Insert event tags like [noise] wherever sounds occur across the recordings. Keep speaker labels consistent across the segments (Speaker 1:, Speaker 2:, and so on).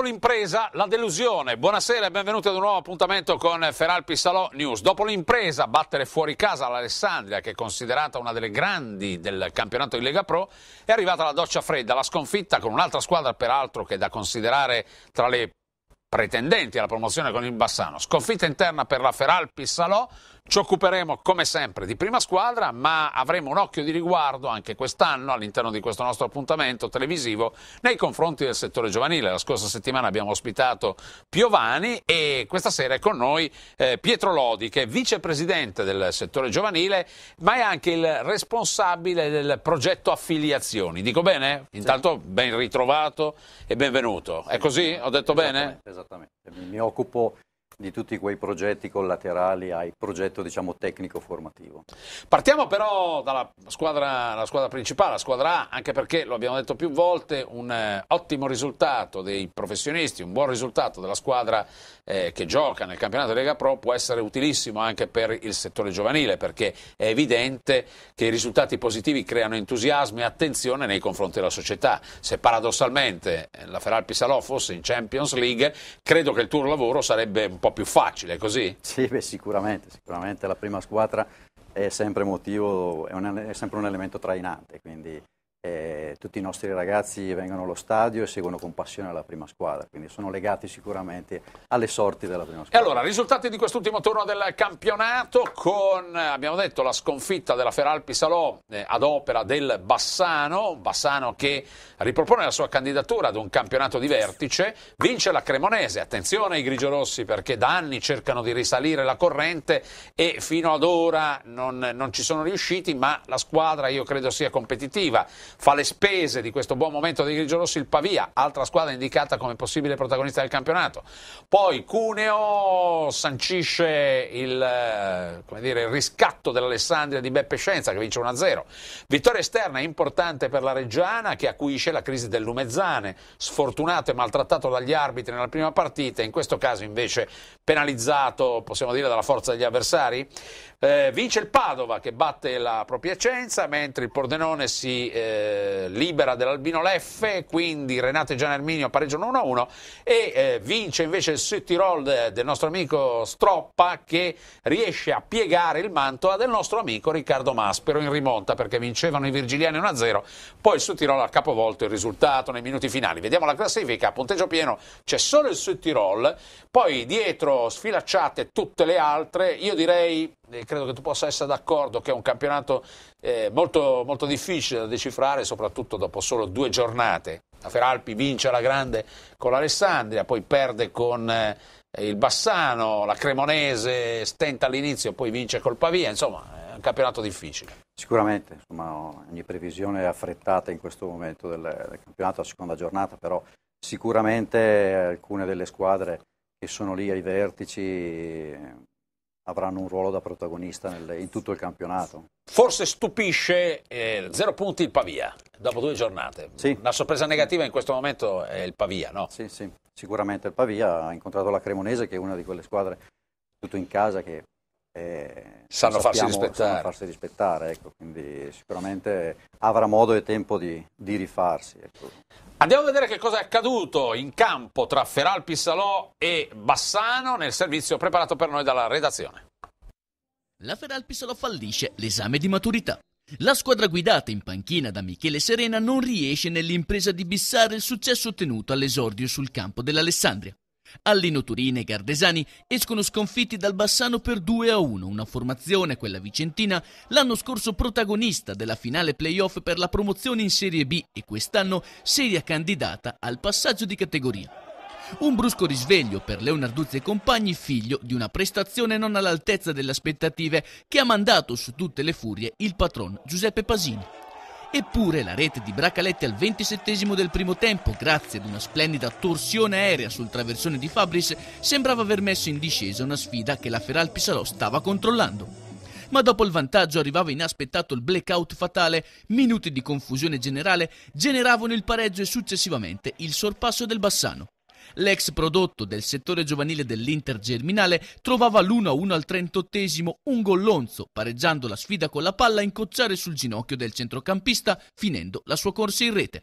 Speaker 1: Dopo l'impresa, la delusione. Buonasera e benvenuti ad un nuovo appuntamento con Feralpi Salò News. Dopo l'impresa, battere fuori casa l'Alessandria, che è considerata una delle grandi del campionato di Lega Pro, è arrivata la doccia fredda, la sconfitta con un'altra squadra, peraltro, che è da considerare tra le pretendenti alla promozione con il Bassano. Sconfitta interna per la Feralpi Salò. Ci occuperemo come sempre di prima squadra, ma avremo un occhio di riguardo anche quest'anno all'interno di questo nostro appuntamento televisivo nei confronti del settore giovanile. La scorsa settimana abbiamo ospitato Piovani e questa sera è con noi eh, Pietro Lodi, che è vicepresidente del settore giovanile, ma è anche il responsabile del progetto affiliazioni. Dico bene? Intanto sì. ben ritrovato e benvenuto. è così? Ho detto esattamente, bene?
Speaker 2: Esattamente. Mi occupo di tutti quei progetti collaterali ai progetto diciamo, tecnico-formativo.
Speaker 1: Partiamo però dalla squadra, squadra, principale, la squadra A, anche perché lo abbiamo detto più volte, un eh, ottimo risultato dei professionisti, un buon risultato della squadra eh, che gioca nel campionato Lega Pro può essere utilissimo anche per il settore giovanile perché è evidente che i risultati positivi creano entusiasmo e attenzione nei confronti della società. Se paradossalmente eh, la Feralpi Salò fosse in Champions League, credo che il tuo lavoro sarebbe un po' po' più facile, così?
Speaker 2: Sì, beh, sicuramente, sicuramente la prima squadra è sempre motivo, è, un, è sempre un elemento trainante, quindi eh, tutti i nostri ragazzi vengono allo stadio e seguono con passione la prima squadra, quindi sono legati sicuramente alle sorti della prima squadra.
Speaker 1: E allora, risultati di quest'ultimo turno del campionato
Speaker 2: con,
Speaker 1: abbiamo detto, la sconfitta della Feralpi Salò eh, ad opera del Bassano, Bassano che ripropone la sua candidatura ad un campionato di vertice, vince la Cremonese, attenzione ai grigiorossi perché da anni cercano di risalire la corrente e fino ad ora non, non ci sono riusciti, ma la squadra io credo sia competitiva fa le spese di questo buon momento dei grigiorossi il Pavia, altra squadra indicata come possibile protagonista del campionato. Poi Cuneo sancisce il, eh, dire, il riscatto dell'Alessandria di Beppe Scienza che vince 1-0. Vittoria esterna importante per la Reggiana che acuisce la crisi del Lumezzane, sfortunato e maltrattato dagli arbitri nella prima partita, in questo caso invece penalizzato, possiamo dire, dalla forza degli avversari. Eh, vince il Padova che batte la propria Cenza, mentre il Pordenone si eh, eh, libera dell'Albino Leffe, quindi Renate Gianerminio pareggio 1-1 e eh, vince invece il Südtirol de, eh, del nostro amico Stroppa che riesce a piegare il manto a del nostro amico Riccardo Maspero in rimonta perché vincevano i virgiliani 1-0, poi il Südtirol ha capovolto il risultato nei minuti finali. Vediamo la classifica, a punteggio pieno c'è solo il Südtirol, poi dietro sfilacciate tutte le altre, io direi credo che tu possa essere d'accordo che è un campionato eh, molto, molto, difficile da decifrare, soprattutto dopo solo due giornate. La Feralpi vince alla grande con l'Alessandria, poi perde con eh, il Bassano, la Cremonese stenta all'inizio, poi vince col Pavia, insomma è un campionato difficile.
Speaker 2: Sicuramente, insomma, ogni previsione è affrettata in questo momento del, del campionato, la seconda giornata, però sicuramente alcune delle squadre che sono lì ai vertici avranno un ruolo da protagonista nel, in tutto il campionato.
Speaker 1: Forse stupisce eh, zero punti il Pavia dopo due giornate. Sì. Una sorpresa negativa in questo momento
Speaker 2: è il Pavia, no? Sì, sì, sicuramente il Pavia ha incontrato la Cremonese che è una di quelle squadre tutto in casa che eh, sanno, sappiamo, farsi rispettare. sanno farsi rispettare, ecco, quindi sicuramente avrà modo e tempo di, di rifarsi. Ecco.
Speaker 1: Andiamo a vedere che cosa è accaduto in campo tra Feral Salò e Bassano nel servizio preparato per noi dalla redazione. La Feral Salò
Speaker 3: fallisce l'esame di maturità. La squadra guidata in panchina da Michele Serena non riesce nell'impresa di bissare il successo ottenuto all'esordio sul campo dell'Alessandria. Allino Turini e Gardesani escono sconfitti dal Bassano per 2 a 1, una formazione, quella vicentina, l'anno scorso protagonista della finale playoff per la promozione in Serie B e quest'anno seria candidata al passaggio di categoria. Un brusco risveglio per Leonarduzzi e compagni, figlio di una prestazione non all'altezza delle aspettative che ha mandato su tutte le furie il patron Giuseppe Pasini. Eppure la rete di Bracaletti al 27 del primo tempo, grazie ad una splendida torsione aerea sul traversone di Fabris, sembrava aver messo in discesa una sfida che la Feral Pisalò stava controllando. Ma dopo il vantaggio arrivava inaspettato il blackout fatale, minuti di confusione generale generavano il pareggio e successivamente il sorpasso del Bassano l'ex prodotto del settore giovanile dell'Inter Germinale trovava l'1-1 al 38 un gollonzo, pareggiando la sfida con la palla a incocciare sul ginocchio del centrocampista, finendo la sua corsa in rete.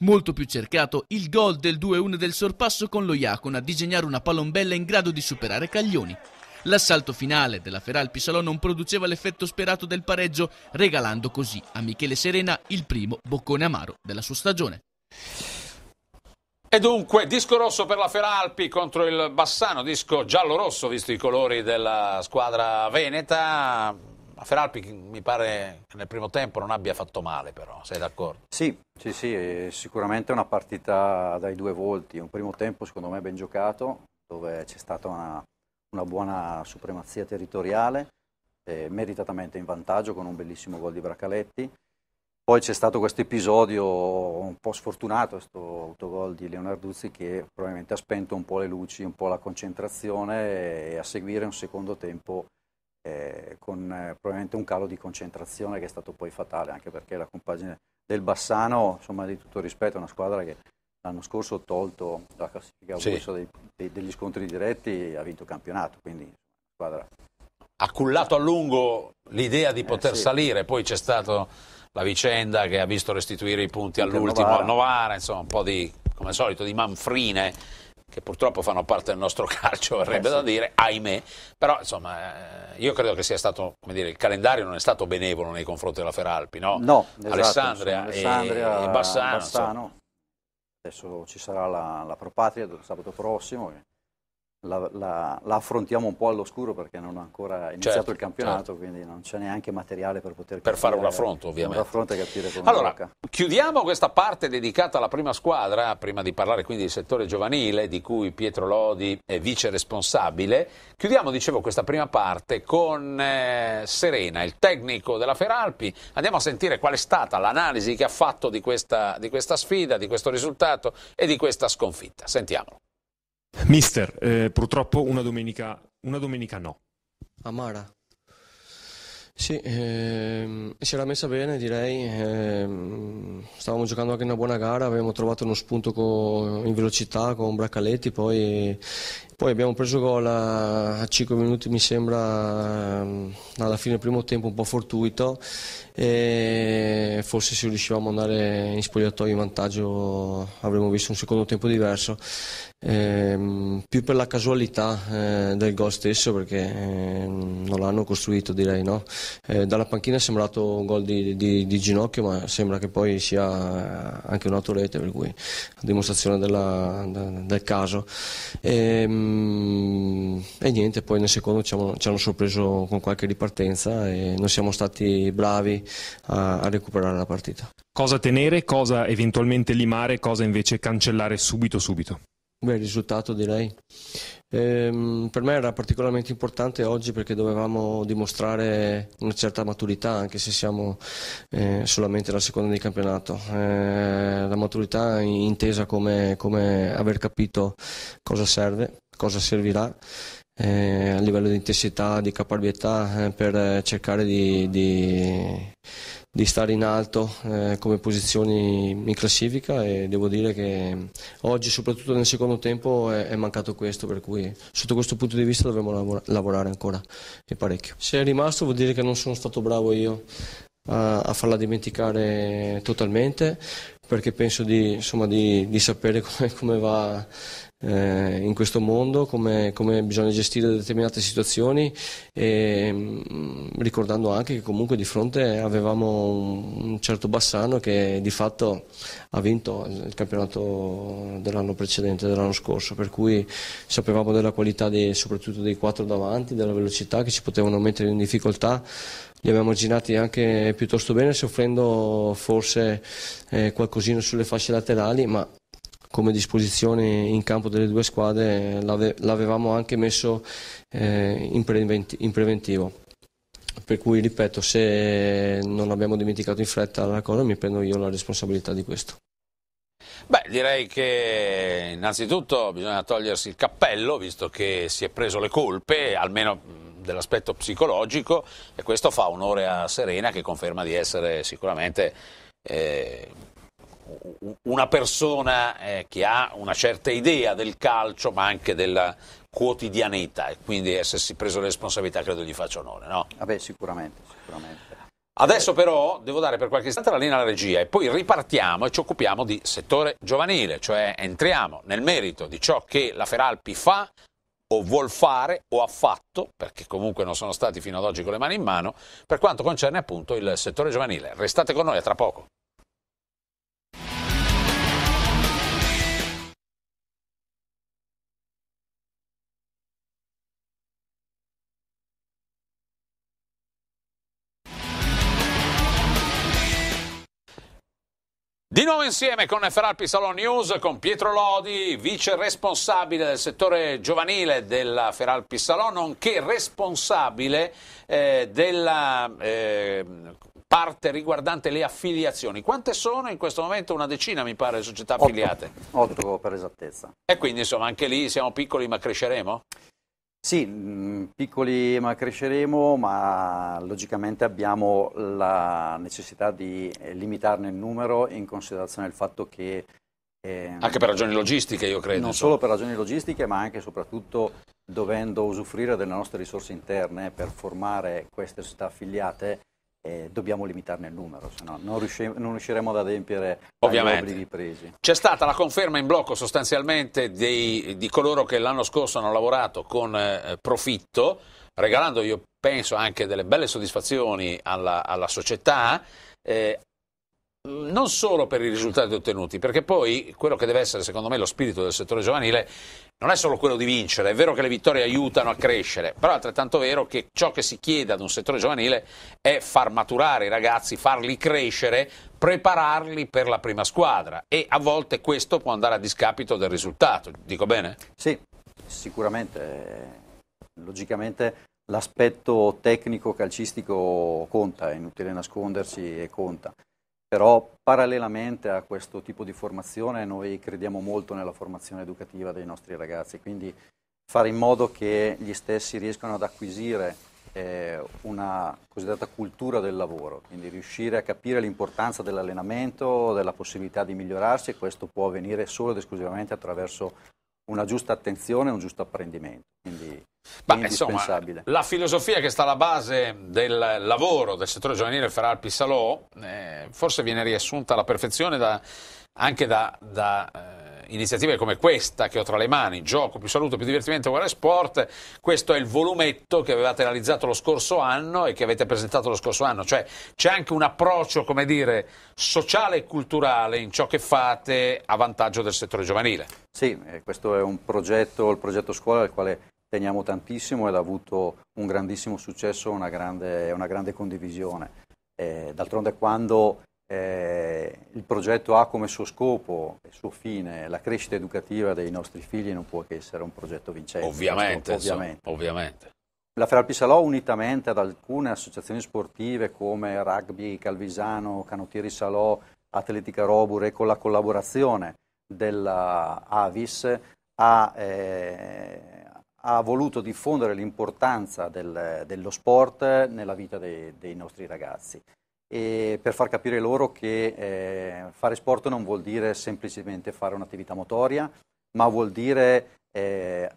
Speaker 3: Molto più cercato il gol del 2-1 del sorpasso con lo Iacon a disegnare una palombella in grado di superare Caglioni. L'assalto finale della Feral Pisalò non produceva l'effetto sperato del pareggio, regalando così a Michele Serena il primo boccone amaro della sua stagione.
Speaker 1: E dunque, disco rosso per la Feralpi contro il Bassano, disco giallo-rosso visto i colori della squadra veneta. La Feralpi mi pare che nel primo tempo non abbia fatto male però, sei d'accordo?
Speaker 2: Sì, sì, sì, sicuramente una partita dai due volti, un primo tempo secondo me ben giocato, dove c'è stata una, una buona supremazia territoriale, eh, meritatamente in vantaggio con un bellissimo gol di Bracaletti, poi c'è stato questo episodio un po' sfortunato, questo autogol di Leonarduzzi che probabilmente ha spento un po' le luci, un po' la concentrazione e a seguire un secondo tempo eh, con eh, probabilmente un calo di concentrazione che è stato poi fatale anche perché la compagine del Bassano, insomma di tutto rispetto, è una squadra che l'anno scorso ha tolto la classifica sì. borsa dei, dei, degli scontri diretti e ha vinto il campionato, quindi squadra...
Speaker 1: Ha cullato a
Speaker 2: lungo
Speaker 1: l'idea di eh, poter sì. salire, poi c'è stato la vicenda che ha visto restituire i punti all'ultimo a Novara, insomma un po' di, come al solito, di manfrine che purtroppo fanno parte del nostro [laughs] calcio, verrebbe eh sì. da dire, ahimè, però insomma eh, io credo che sia stato, come dire, il calendario non è stato benevolo nei confronti della Feralpi, no? No, esatto, Alessandria, Alessandria, e, e Bassano. Bassano.
Speaker 2: Adesso ci sarà la, la Propatria sabato prossimo, la, la, la, affrontiamo un po' all'oscuro perché non ha ancora iniziato certo, il campionato, certo. quindi non c'è neanche materiale per poter per fare un affronto, ovviamente. Un affronto e capire come allora, gioca.
Speaker 1: Chiudiamo questa parte dedicata alla prima squadra, prima di parlare quindi del settore giovanile di cui Pietro Lodi è vice responsabile. Chiudiamo, dicevo, questa prima parte con eh, Serena, il tecnico della Feralpi. Andiamo a sentire qual è stata l'analisi che ha fatto di questa, di questa sfida, di questo risultato e di questa sconfitta. Sentiamolo.
Speaker 3: Mister,
Speaker 4: eh, purtroppo una domenica, una domenica no. Amara. Sì, ehm, si era messa bene direi, ehm, stavamo giocando anche una buona gara, avevamo trovato uno spunto con, in velocità con Braccaletti, poi poi abbiamo preso gol a 5 minuti mi sembra ehm, alla fine del primo tempo un po' fortuito e forse se riuscivamo ad andare in spogliatoio in vantaggio avremmo visto un secondo tempo diverso, e, ehm, più per la casualità eh, del gol stesso perché eh, non l'hanno costruito direi no? Eh, dalla panchina è sembrato un gol di, di, di, ginocchio ma sembra che poi sia anche un'autorete per cui dimostrazione della, del caso. E, ehm, Ehm, e, niente, poi nel secondo ci hanno, ci hanno, sorpreso con qualche ripartenza e non siamo stati bravi a, a recuperare la partita.
Speaker 3: Cosa tenere, cosa eventualmente limare, cosa invece cancellare subito subito?
Speaker 4: Beh, il risultato direi. Ehm, per me era particolarmente importante oggi perché dovevamo dimostrare una certa maturità, anche se siamo eh, solamente alla seconda di campionato. Eh, la maturità intesa come, come aver capito cosa serve, cosa servirà eh, a livello di intensità, di caparbietà eh, per eh, cercare di, di, di, stare in alto eh, come posizioni in classifica e devo dire che oggi soprattutto nel secondo tempo è, è mancato questo per cui sotto questo punto di vista dovremmo lavora, lavorare ancora e parecchio. Se è rimasto vuol dire che non sono stato bravo io a, a farla dimenticare totalmente perché penso di, insomma, di, di sapere [laughs] come, come va eh, in questo mondo, come, come, bisogna gestire determinate situazioni e mh, mm, ricordando anche che comunque di fronte avevamo un, un, certo Bassano che di fatto ha vinto il, campionato dell'anno precedente, dell'anno scorso, per cui sapevamo della qualità dei, soprattutto dei quattro davanti, della velocità che ci potevano mettere in difficoltà li abbiamo girati anche piuttosto bene soffrendo forse eh, qualcosina sulle fasce laterali ma come disposizione in campo delle due squadre l'avevamo anche messo eh, in, in preventivo per cui ripeto se non abbiamo dimenticato in fretta la cosa mi prendo io la responsabilità di questo
Speaker 1: Beh, direi che innanzitutto bisogna togliersi il cappello, visto che si è preso le colpe, almeno dell'aspetto psicologico, e questo fa onore a Serena, che conferma di essere sicuramente eh, una persona eh, che ha una certa idea del calcio ma anche della quotidianità e quindi essersi preso le responsabilità credo gli faccia onore. No? Vabbè, sicuramente, sicuramente. Adesso però devo dare per qualche istante la linea alla regia e poi ripartiamo e ci occupiamo di settore giovanile, cioè entriamo nel merito di ciò che la Feralpi fa o vuol fare o ha fatto, perché comunque non sono stati fino ad oggi con le mani in mano, per quanto concerne appunto il settore giovanile. Restate con noi a tra poco. Di nuovo insieme con Feralpi Salon News, con Pietro Lodi, vice responsabile del settore giovanile della Feralpi Salon, nonché responsabile eh, della eh, parte riguardante le affiliazioni. Quante sono in questo momento? Una decina mi pare società affiliate.
Speaker 2: Otto, Otto per esattezza.
Speaker 1: E quindi insomma anche lì siamo piccoli ma cresceremo?
Speaker 2: Sì, mm, piccoli ma cresceremo, ma logicamente abbiamo la necessità di eh, limitarne il numero in considerazione del fatto che... Eh, anche per ragioni
Speaker 1: logistiche, io credo. Non solo
Speaker 2: per ragioni logistiche, ma anche e soprattutto dovendo usufruire delle nostre risorse interne per formare queste società affiliate eh, dobbiamo limitarne il numero, se no non, riusciremo ad adempiere Ovviamente. agli obblighi presi.
Speaker 1: C'è stata la conferma in blocco sostanzialmente dei, di coloro che l'anno scorso hanno lavorato con eh, profitto, regalando io penso anche delle belle soddisfazioni alla, alla società. Eh, non solo per i risultati ottenuti, perché poi quello che deve essere secondo me lo spirito del settore giovanile non è solo quello di vincere, è vero che le vittorie aiutano a crescere, però è altrettanto vero che ciò che si chiede ad un settore giovanile è far maturare i ragazzi, farli crescere, prepararli per la prima squadra e a volte questo può andare a discapito del risultato, dico bene?
Speaker 2: Sì, sicuramente, logicamente l'aspetto tecnico calcistico conta, è inutile nascondersi e conta però parallelamente a questo tipo di formazione noi crediamo molto nella formazione educativa dei nostri ragazzi, quindi fare in modo che gli stessi riescano ad acquisire eh, una cosiddetta cultura del lavoro, quindi riuscire a capire l'importanza dell'allenamento, della possibilità di migliorarsi e questo può avvenire solo ed esclusivamente attraverso una giusta attenzione e un giusto apprendimento. Quindi Ma, insomma,
Speaker 1: la filosofia che sta alla base del lavoro del settore giovanile Ferrari Pissalò eh, forse viene riassunta alla perfezione da, anche da, da eh, iniziative come questa che ho tra le mani, gioco più saluto, più divertimento, guerra sport, questo è il volumetto che avevate realizzato lo scorso anno e che avete presentato lo scorso anno, cioè c'è anche un approccio, come dire, sociale e culturale in ciò che fate a vantaggio del settore giovanile.
Speaker 2: Sì, eh, questo è un progetto, il progetto scuola al quale teniamo tantissimo ed ha avuto un grandissimo successo e una grande, una grande condivisione. Eh, d'altronde quando eh, il progetto ha come suo scopo e suo fine la crescita educativa dei nostri figli non può che essere un progetto vincente. Ovviamente. Nostro, ovviamente. Insomma, ovviamente. La Feralpi Salò, unitamente ad alcune associazioni sportive come Rugby Calvisano, Canottieri Salò, Atletica Robure, con la collaborazione della Avis, ha, eh, ha voluto diffondere l'importanza del, dello sport nella vita dei, dei nostri ragazzi e per far capire loro che eh, fare sport non vuol dire semplicemente fare un'attività motoria, ma vuol dire eh,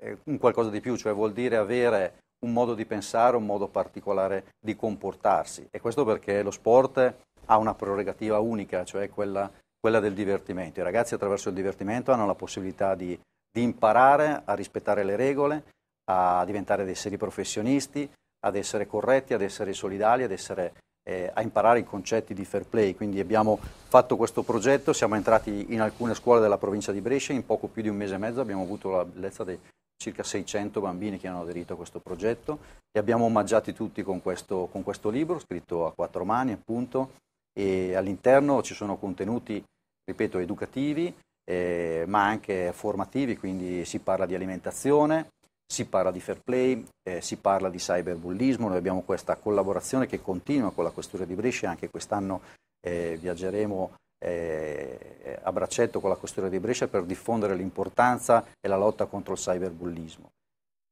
Speaker 2: eh qualcosa di più, cioè vuol dire avere un modo di pensare, un modo particolare di comportarsi. E questo perché lo sport ha una prerogativa unica, cioè quella, quella del divertimento. I ragazzi attraverso il divertimento hanno la possibilità di, di imparare a rispettare le regole, a diventare dei seri professionisti, ad essere corretti, ad essere solidali, ad essere eh, a imparare i concetti di fair play, quindi abbiamo fatto questo progetto, siamo entrati in alcune scuole della provincia di Brescia, in poco più di un mese e mezzo abbiamo avuto la bellezza di circa 600 bambini che hanno aderito a questo progetto, li abbiamo omaggiati tutti con questo, con questo libro, scritto a quattro mani appunto, e all'interno ci sono contenuti, ripeto, educativi, eh, ma anche formativi, quindi si parla di alimentazione, si parla di fair play, eh, si parla di cyberbullismo, noi abbiamo questa collaborazione che continua con la Questura di Brescia, anche quest'anno eh, viaggeremo eh, a braccetto con la Questura di Brescia per diffondere l'importanza e la lotta contro il cyberbullismo.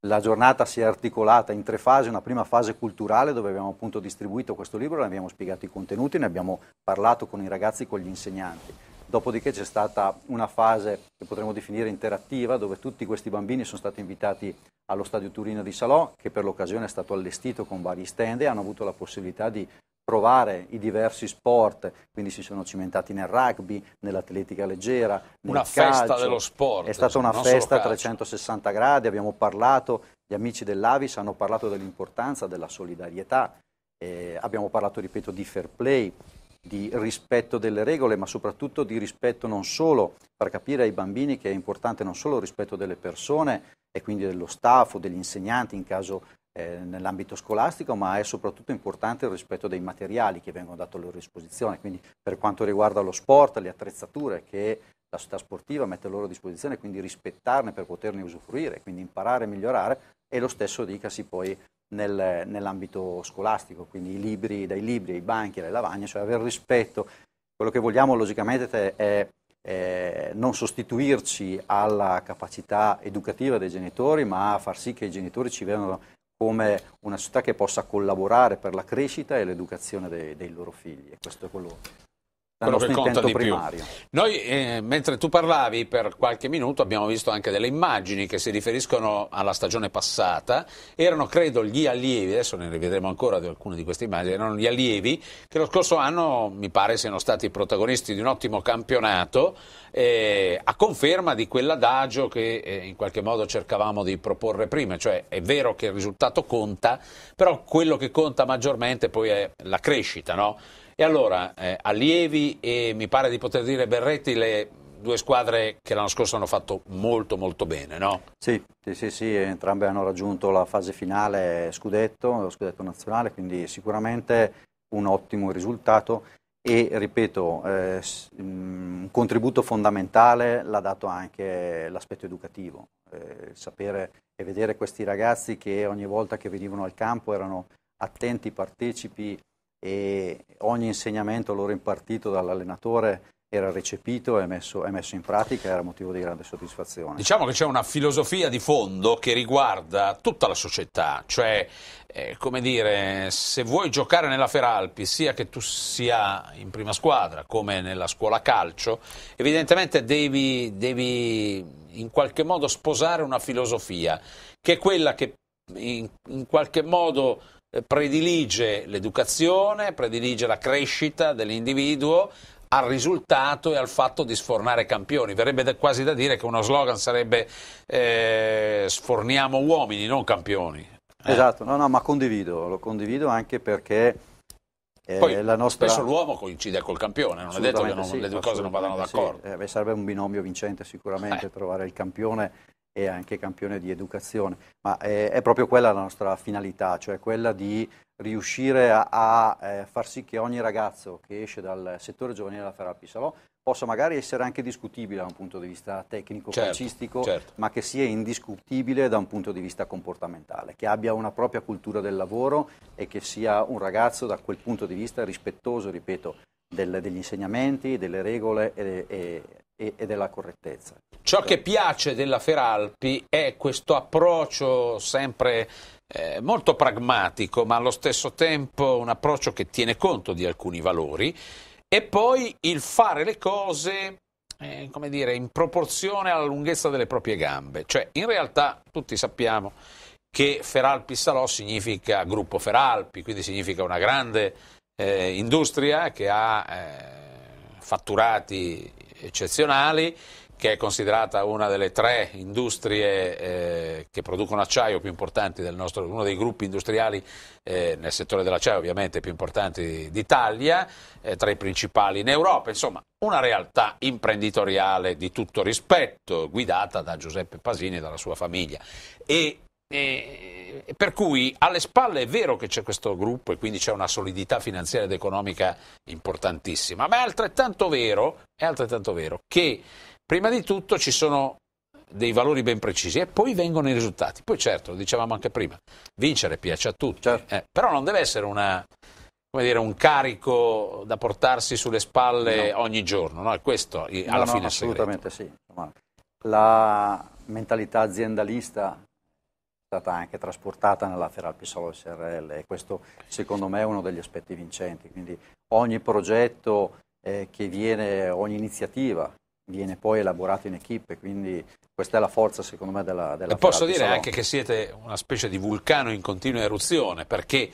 Speaker 2: La giornata si è articolata in tre fasi, una prima fase culturale dove abbiamo appunto distribuito questo libro, ne abbiamo spiegato i contenuti, ne abbiamo parlato con i ragazzi e con gli insegnanti. Dopodiché c'è stata una fase che potremmo definire interattiva, dove tutti questi bambini sono stati invitati allo Stadio Turino di Salò, che per l'occasione è stato allestito con vari stand e hanno avuto la possibilità di provare i diversi sport, quindi si sono cimentati nel rugby, nell'atletica leggera, nel una calcio. festa dello sport. È stata una festa a 360 gradi, abbiamo parlato, gli amici dell'Avis hanno parlato dell'importanza della solidarietà, eh, abbiamo parlato, ripeto, di fair play, di rispetto delle regole, ma soprattutto di rispetto non solo, far capire ai bambini che è importante non solo il rispetto delle persone e quindi dello staff o degli insegnanti in caso eh, nell'ambito scolastico, ma è soprattutto importante il rispetto dei materiali che vengono dati a loro disposizione, quindi per quanto riguarda lo sport, le attrezzature che la società sportiva mette a loro disposizione, quindi rispettarne per poterne usufruire, quindi imparare e migliorare, e lo stesso dicasi poi nel, nell'ambito scolastico, quindi libri, dai libri ai banchi, alle lavagne, cioè aver rispetto. Quello che vogliamo logicamente è eh, non sostituirci alla capacità educativa dei genitori, ma far sì che i genitori ci vedano come una società che possa collaborare per la crescita e l'educazione dei, dei loro figli. E questo è quello quello che conta di primario.
Speaker 1: più. Noi, eh, mentre tu parlavi per qualche minuto, abbiamo visto anche delle immagini che si riferiscono alla stagione passata. Erano, credo, gli allievi, adesso ne rivedremo ancora di alcune di queste immagini, erano gli allievi che lo scorso anno, mi pare, siano stati protagonisti di un ottimo campionato eh, a conferma di quell'adagio che eh, in qualche modo cercavamo di proporre prima, cioè è vero che il risultato conta, però quello che conta maggiormente poi è la crescita. No? E allora eh, Allievi e mi pare di poter dire Berretti le due squadre che l'anno scorso hanno
Speaker 2: fatto molto molto bene, no? Sì, sì, sì, sì, entrambe hanno raggiunto la fase finale scudetto, scudetto nazionale, quindi sicuramente un ottimo risultato e ripeto, eh, mm, un contributo fondamentale l'ha dato anche l'aspetto educativo, eh, sapere e vedere questi ragazzi che ogni volta che venivano al campo erano attenti, partecipi e ogni insegnamento loro impartito dall'allenatore era recepito e messo, messo, in pratica era motivo di grande soddisfazione.
Speaker 1: Diciamo che c'è una filosofia di fondo che riguarda tutta la società, cioè eh, come dire, se vuoi giocare nella Feralpi, sia che tu sia in prima squadra come nella scuola calcio, evidentemente devi, devi in qualche modo sposare una filosofia che è quella che in, in qualche modo eh, predilige l'educazione, predilige la crescita dell'individuo al risultato e al fatto di sfornare campioni. Verrebbe da, quasi da dire che uno slogan sarebbe eh, sforniamo uomini, non campioni.
Speaker 2: Eh. Esatto, no, no, ma condivido, lo condivido anche perché... Eh, Poi, nostra... Spesso l'uomo coincide col campione, non è detto che non, sì, le due cose non vadano d'accordo. Sì. Eh, sarebbe un binomio vincente sicuramente eh. trovare il campione e anche campione di educazione, ma è, eh, è, proprio quella la nostra finalità, cioè quella di riuscire a, a eh, far sì che ogni ragazzo che esce dal settore giovanile della Ferrari Salò possa magari essere anche discutibile da un punto di vista tecnico, certo, calcistico, certo. ma che sia indiscutibile da un punto di vista comportamentale, che abbia una propria cultura del lavoro e che sia un ragazzo da quel punto di vista rispettoso, ripeto, del, degli insegnamenti, delle regole e, e e, e della correttezza.
Speaker 1: Ciò che piace della Feralpi è questo approccio sempre eh, molto pragmatico, ma allo stesso tempo un approccio che tiene conto di alcuni valori, e poi il fare le cose eh, come dire, in proporzione alla lunghezza delle proprie gambe. Cioè, in realtà tutti sappiamo che Feralpi Salò significa gruppo Feralpi, quindi significa una grande eh, industria che ha eh, fatturati eccezionali, che è considerata una delle tre industrie eh, che producono acciaio più importanti del nostro, uno dei gruppi industriali eh, nel settore dell'acciaio ovviamente più importanti d'Italia, eh, tra i principali in Europa, insomma una realtà imprenditoriale di tutto rispetto, guidata da Giuseppe Pasini e dalla sua famiglia. E e, per cui alle spalle è vero che c'è questo gruppo e quindi c'è una solidità finanziaria ed economica importantissima, ma è altrettanto vero, è altrettanto vero che prima di tutto ci sono dei valori ben precisi e poi vengono i risultati. Poi certo, lo dicevamo anche prima, vincere piace a tutti, certo. eh, però non deve essere una, dire, un carico da portarsi sulle spalle no. ogni giorno, no? È questo
Speaker 2: alla no, fine no, assolutamente segreto. sì. La mentalità aziendalista stata anche trasportata nella Feralpisolo SRL e questo secondo me è uno degli aspetti vincenti, quindi ogni progetto eh, che viene, ogni iniziativa viene poi elaborata in equip e quindi questa è la forza secondo me della, della e Posso dire anche
Speaker 1: che siete una specie di vulcano in continua eruzione perché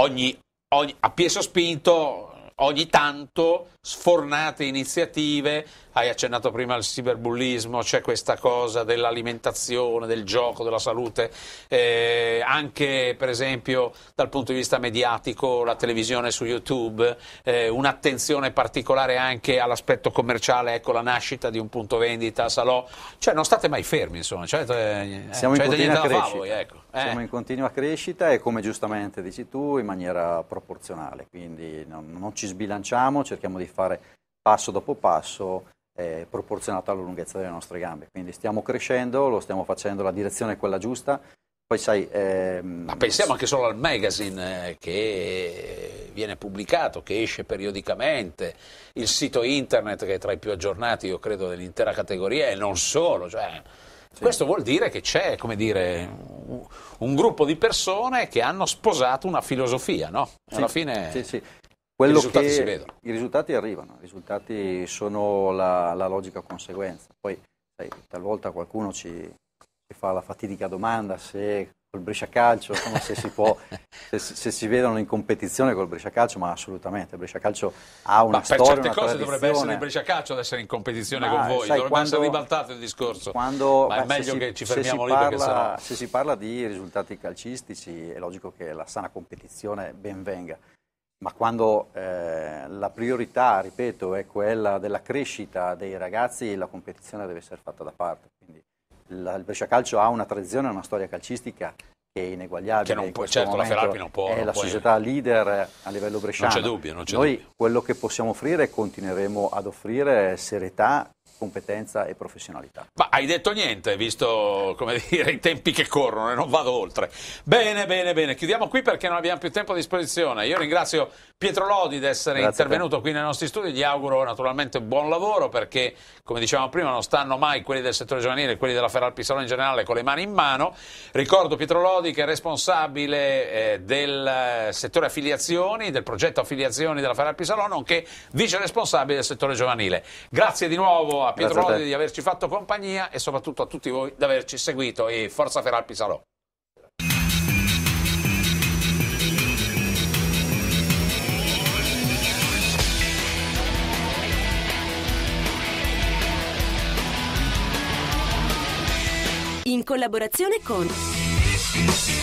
Speaker 1: ogni, ogni, a piezo spinto ogni tanto sfornate iniziative, hai accennato prima al cyberbullismo, c'è questa cosa dell'alimentazione, del gioco, della salute, eh, anche per esempio dal punto di vista mediatico, la televisione su YouTube, eh, un'attenzione particolare anche all'aspetto commerciale, ecco la nascita di un punto vendita, salò, cioè non state mai fermi insomma, cioè, eh, siamo, cioè, in continua crescita. Voi, ecco.
Speaker 2: Eh. siamo in continua crescita e come giustamente dici tu in maniera proporzionale, quindi non, non ci sbilanciamo, cerchiamo di fare passo dopo passo eh, proporzionato alla lunghezza delle nostre gambe. Quindi stiamo crescendo, lo stiamo facendo, la direzione è quella giusta. Poi sai, ehm... Ma
Speaker 1: pensiamo anche solo al magazine eh, che viene pubblicato, che esce periodicamente, il sito internet che è tra i più aggiornati, io credo, dell'intera categoria e non solo. Cioè... Sì. Questo vuol dire che c'è, come dire, un gruppo di persone che hanno sposato una filosofia, no? Alla sì, fine... Sì, sì
Speaker 2: quello I risultati che, si vedono. I risultati arrivano, i risultati sono la, la logica conseguenza. Poi sai, talvolta qualcuno ci, ci, fa la fatidica domanda se col Brescia Calcio, insomma, se si può, [laughs] se, se, si vedono in competizione col Brescia Calcio, ma assolutamente, il Brescia Calcio ha una ma storia, per certe cose dovrebbe essere il
Speaker 1: Brescia Calcio ad essere in competizione ma, con voi, sai, dovrebbe quando, essere ribaltato il discorso, quando, ma è beh, meglio si, che ci fermiamo lì parla, perché sennò...
Speaker 2: Se si parla di risultati calcistici è logico che la sana competizione ben venga, ma quando eh, la priorità, ripeto, è quella della crescita dei ragazzi, la competizione deve essere fatta da parte. Quindi la, il Brescia Calcio ha una tradizione, una storia calcistica che è ineguagliabile. Che non può, certo, la Ferrari non può. È non la può società essere. leader a livello bresciano. Non c'è dubbio, non c'è Noi dubbio. quello che possiamo offrire continueremo ad offrire serietà competenza e professionalità.
Speaker 1: Ma hai detto niente, visto dire, i tempi che corrono e non vado oltre. Bene, bene, bene, chiudiamo qui perché non abbiamo più tempo a disposizione. Io ringrazio Pietro Lodi di essere Grazie intervenuto qui nei nostri studi, gli auguro naturalmente buon lavoro perché, come dicevamo prima, non stanno mai quelli del settore giovanile e quelli della Ferral Pistola in generale con le mani in mano. Ricordo Pietro Lodi che è responsabile eh, del eh, settore affiliazioni, del progetto affiliazioni della Ferral Pistola, nonché vice responsabile del settore giovanile. Grazie di nuovo a a Pietro Lodi di averci fatto compagnia e soprattutto a tutti voi di averci seguito e forza Feralpi Salò.
Speaker 4: in collaborazione con